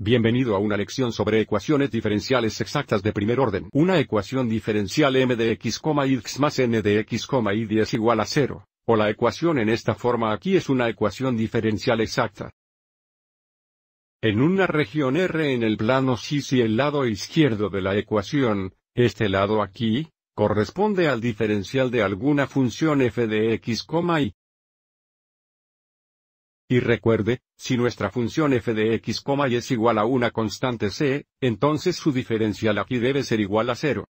Bienvenido a una lección sobre ecuaciones diferenciales exactas de primer orden. Una ecuación diferencial m de x, x más n de x, y es igual a cero, o la ecuación en esta forma aquí es una ecuación diferencial exacta. En una región R en el plano sí si el lado izquierdo de la ecuación, este lado aquí, corresponde al diferencial de alguna función f de x, y, y recuerde, si nuestra función f de x, y es igual a una constante c, entonces su diferencial aquí debe ser igual a cero.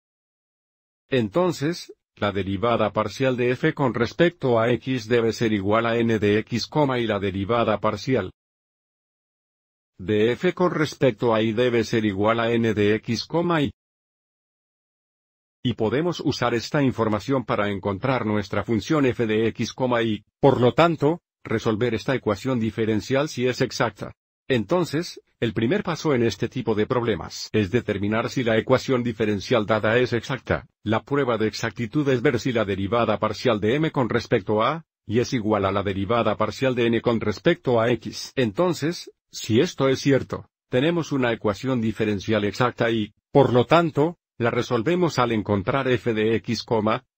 Entonces, la derivada parcial de f con respecto a x debe ser igual a n de x, y la derivada parcial de f con respecto a y debe ser igual a n de x, y. Y podemos usar esta información para encontrar nuestra función f de x, y. Por lo tanto, resolver esta ecuación diferencial si es exacta. Entonces, el primer paso en este tipo de problemas es determinar si la ecuación diferencial dada es exacta. La prueba de exactitud es ver si la derivada parcial de m con respecto a y es igual a la derivada parcial de n con respecto a x. Entonces, si esto es cierto, tenemos una ecuación diferencial exacta y, por lo tanto, la resolvemos al encontrar f de x,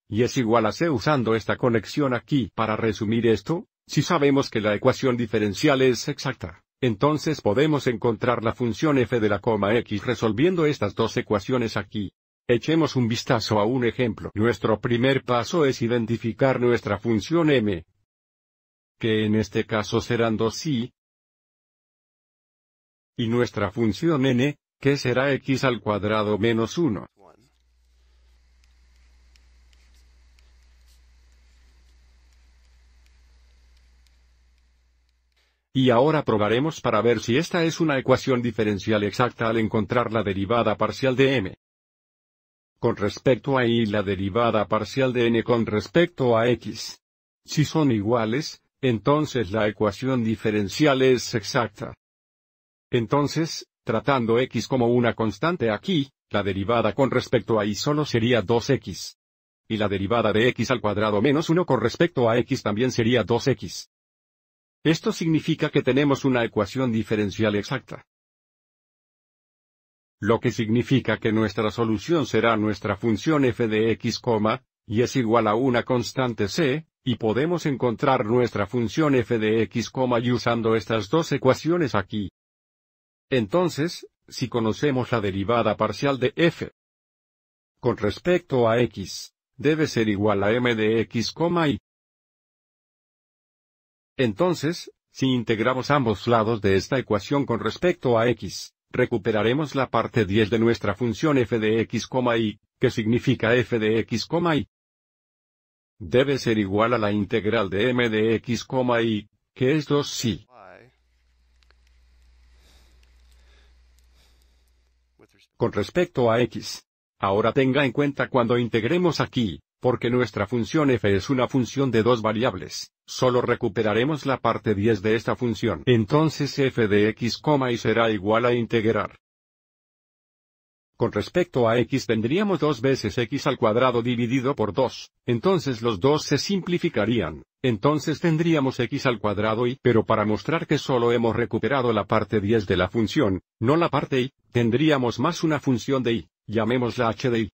y es igual a c usando esta conexión aquí. Para resumir esto, si sabemos que la ecuación diferencial es exacta, entonces podemos encontrar la función f de la coma x resolviendo estas dos ecuaciones aquí. Echemos un vistazo a un ejemplo. Nuestro primer paso es identificar nuestra función m, que en este caso serán 2 y y nuestra función n, que será x al cuadrado menos 1. Y ahora probaremos para ver si esta es una ecuación diferencial exacta al encontrar la derivada parcial de m. Con respecto a y la derivada parcial de n con respecto a x. Si son iguales, entonces la ecuación diferencial es exacta. Entonces, tratando x como una constante aquí, la derivada con respecto a y solo sería 2x. Y la derivada de x al cuadrado menos 1 con respecto a x también sería 2x. Esto significa que tenemos una ecuación diferencial exacta. Lo que significa que nuestra solución será nuestra función f de x, y es igual a una constante c, y podemos encontrar nuestra función f de x, y usando estas dos ecuaciones aquí. Entonces, si conocemos la derivada parcial de f con respecto a x, debe ser igual a m de x, y entonces, si integramos ambos lados de esta ecuación con respecto a x, recuperaremos la parte 10 de nuestra función f de x, y, que significa f de x, y. Debe ser igual a la integral de m de x, y, que es 2 i Con respecto a x. Ahora tenga en cuenta cuando integremos aquí, porque nuestra función f es una función de dos variables, solo recuperaremos la parte 10 de esta función. Entonces f de x, y será igual a integrar. Con respecto a x tendríamos dos veces x al cuadrado dividido por 2, entonces los dos se simplificarían, entonces tendríamos x al cuadrado y, pero para mostrar que solo hemos recuperado la parte 10 de la función, no la parte y, tendríamos más una función de y, llamémosla h de y.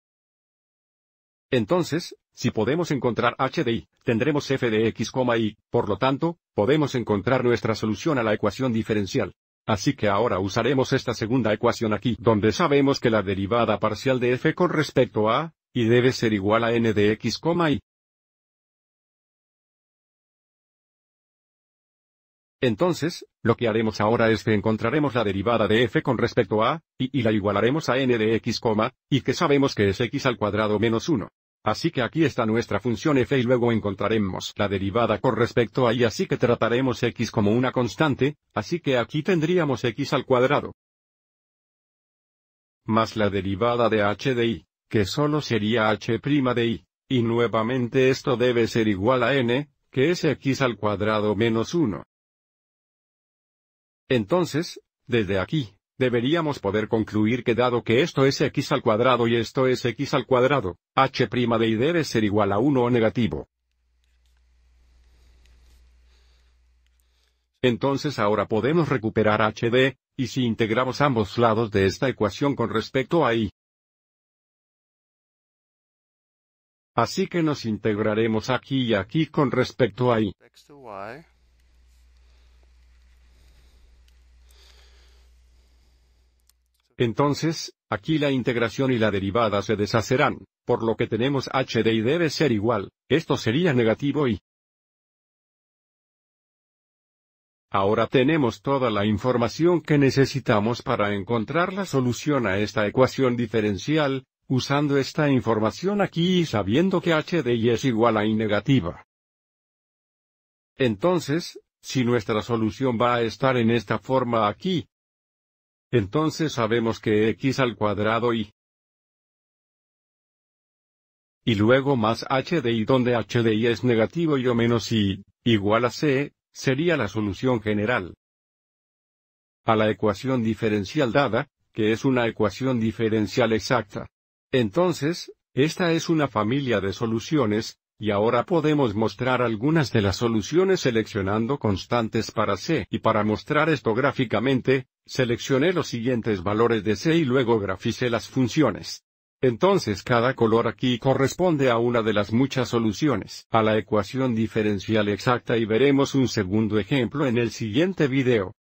Entonces, si podemos encontrar h de i, tendremos f de x, y, por lo tanto, podemos encontrar nuestra solución a la ecuación diferencial. Así que ahora usaremos esta segunda ecuación aquí, donde sabemos que la derivada parcial de f con respecto a, y debe ser igual a n de x, y. Entonces, lo que haremos ahora es que encontraremos la derivada de f con respecto a, y, y la igualaremos a n de x, y que sabemos que es x al cuadrado menos 1. Así que aquí está nuestra función f y luego encontraremos la derivada con respecto a y así que trataremos x como una constante, así que aquí tendríamos x al cuadrado. Más la derivada de h de y, que solo sería h' de y, y nuevamente esto debe ser igual a n, que es x al cuadrado menos 1. Entonces, desde aquí, Deberíamos poder concluir que dado que esto es x al cuadrado y esto es x al cuadrado, h' de y debe ser igual a 1 o negativo. Entonces ahora podemos recuperar h de, y si integramos ambos lados de esta ecuación con respecto a y. Así que nos integraremos aquí y aquí con respecto a y. Entonces, aquí la integración y la derivada se deshacerán, por lo que tenemos h de y debe ser igual, esto sería negativo y. Ahora tenemos toda la información que necesitamos para encontrar la solución a esta ecuación diferencial, usando esta información aquí y sabiendo que h y es igual a y negativa. Entonces, si nuestra solución va a estar en esta forma aquí, entonces sabemos que x al cuadrado y y luego más h de y donde h de y es negativo y o menos y, igual a C, sería la solución general a la ecuación diferencial dada, que es una ecuación diferencial exacta. Entonces, esta es una familia de soluciones, y ahora podemos mostrar algunas de las soluciones seleccionando constantes para C. Y para mostrar esto gráficamente, Seleccioné los siguientes valores de C y luego graficé las funciones. Entonces cada color aquí corresponde a una de las muchas soluciones a la ecuación diferencial exacta y veremos un segundo ejemplo en el siguiente video.